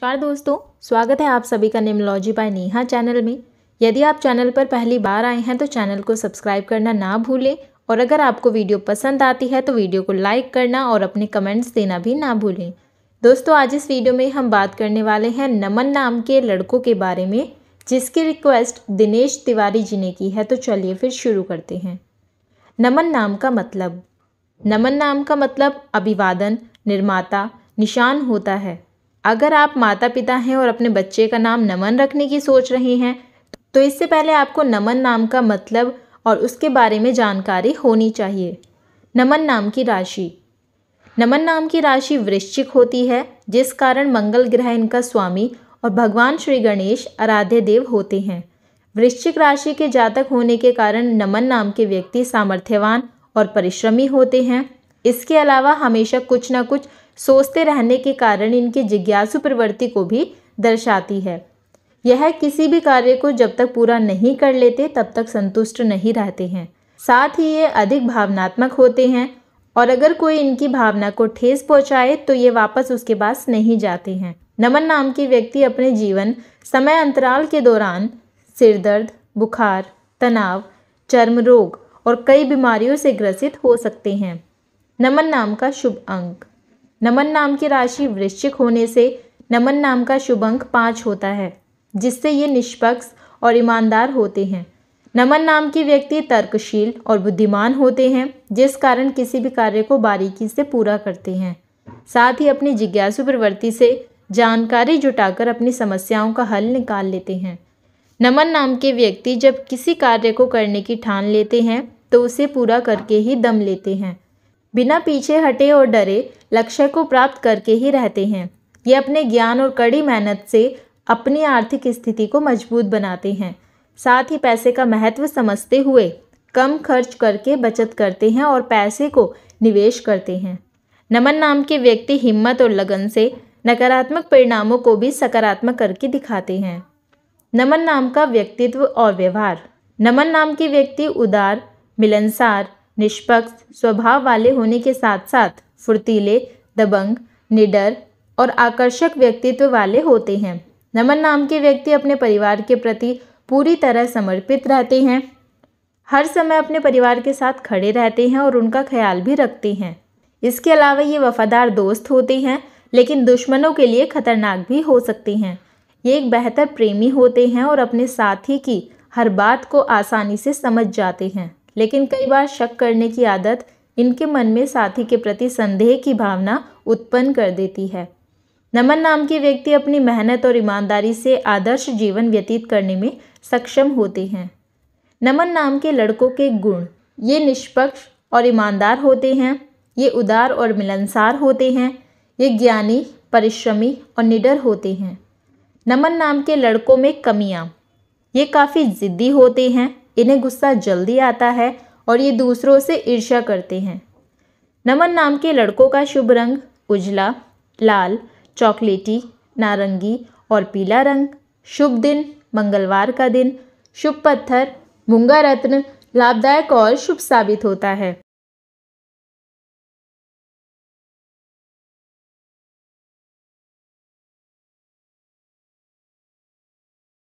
नमस्कार दोस्तों स्वागत है आप सभी का निमोलॉजी बाय नेहा चैनल में यदि आप चैनल पर पहली बार आए हैं तो चैनल को सब्सक्राइब करना ना भूलें और अगर आपको वीडियो पसंद आती है तो वीडियो को लाइक करना और अपने कमेंट्स देना भी ना भूलें दोस्तों आज इस वीडियो में हम बात करने वाले हैं नमन नाम के लड़कों के बारे में जिसकी रिक्वेस्ट दिनेश तिवारी जी ने की है तो चलिए फिर शुरू करते हैं नमन नाम का मतलब नमन नाम का मतलब अभिवादन निर्माता निशान होता है अगर आप माता पिता हैं और अपने बच्चे का नाम नमन रखने की सोच रहे हैं तो इससे पहले आपको नमन नाम का मतलब और उसके बारे में जानकारी होनी चाहिए नमन नाम की राशि नमन नाम की राशि वृश्चिक होती है जिस कारण मंगल ग्रह इनका स्वामी और भगवान श्री गणेश आराध्य देव होते हैं वृश्चिक राशि के जातक होने के कारण नमन नाम के व्यक्ति सामर्थ्यवान और परिश्रमी होते हैं इसके अलावा हमेशा कुछ ना कुछ सोचते रहने के कारण इनकी जिज्ञासु प्रवृत्ति को भी दर्शाती है यह किसी भी कार्य को जब तक पूरा नहीं कर लेते तब तक संतुष्ट नहीं रहते हैं साथ ही ये अधिक भावनात्मक होते हैं और अगर कोई इनकी भावना को ठेस पहुंचाए तो ये वापस उसके पास नहीं जाते हैं नमन नाम के व्यक्ति अपने जीवन समय अंतराल के दौरान सिरदर्द बुखार तनाव चर्म रोग और कई बीमारियों से ग्रसित हो सकते हैं नमन नाम का शुभ अंक नमन नाम की राशि वृश्चिक होने से नमन नाम का शुभ अंक पाँच होता है जिससे ये निष्पक्ष और ईमानदार होते हैं नमन नाम के व्यक्ति तर्कशील और बुद्धिमान होते हैं जिस कारण किसी भी कार्य को बारीकी से पूरा करते हैं साथ ही अपनी जिज्ञासु प्रवृत्ति से जानकारी जुटाकर अपनी समस्याओं का हल निकाल लेते हैं नमन नाम के व्यक्ति जब किसी कार्य को करने की ठान लेते हैं तो उसे पूरा करके ही दम लेते हैं बिना पीछे हटे और डरे लक्ष्य को प्राप्त करके ही रहते हैं ये अपने ज्ञान और कड़ी मेहनत से अपनी आर्थिक स्थिति को मजबूत बनाते हैं साथ ही पैसे का महत्व समझते हुए कम खर्च करके बचत करते हैं और पैसे को निवेश करते हैं नमन नाम के व्यक्ति हिम्मत और लगन से नकारात्मक परिणामों को भी सकारात्मक करके दिखाते हैं नमन नाम का व्यक्तित्व और व्यवहार नमन नाम के व्यक्ति उदार मिलनसार निष्पक्ष स्वभाव वाले होने के साथ साथ फुर्तीले दबंग निडर और आकर्षक व्यक्तित्व वाले होते हैं नमन नाम के व्यक्ति अपने परिवार के प्रति पूरी तरह समर्पित रहते हैं हर समय अपने परिवार के साथ खड़े रहते हैं और उनका ख्याल भी रखते हैं इसके अलावा ये वफादार दोस्त होते हैं लेकिन दुश्मनों के लिए खतरनाक भी हो सकते हैं ये एक बेहतर प्रेमी होते हैं और अपने साथी की हर बात को आसानी से समझ जाते हैं लेकिन कई बार शक करने की आदत इनके मन में साथी के प्रति संदेह की भावना उत्पन्न कर देती है नमन नाम के व्यक्ति अपनी मेहनत और ईमानदारी से आदर्श जीवन व्यतीत करने में सक्षम होते हैं नमन नाम के लड़कों के गुण ये निष्पक्ष और ईमानदार होते हैं ये उदार और मिलनसार होते हैं ये ज्ञानी परिश्रमी और निडर होते हैं नमन नाम के लड़कों में कमियाँ ये काफ़ी ज़िद्दी होते हैं इन्हें गुस्सा जल्दी आता है और ये दूसरों से ईर्ष्या करते हैं नमन नाम के लड़कों का शुभ रंग उजला लाल चॉकलेटी नारंगी और पीला रंग शुभ दिन मंगलवार का दिन शुभ पत्थर मुंगा रत्न लाभदायक और शुभ साबित होता है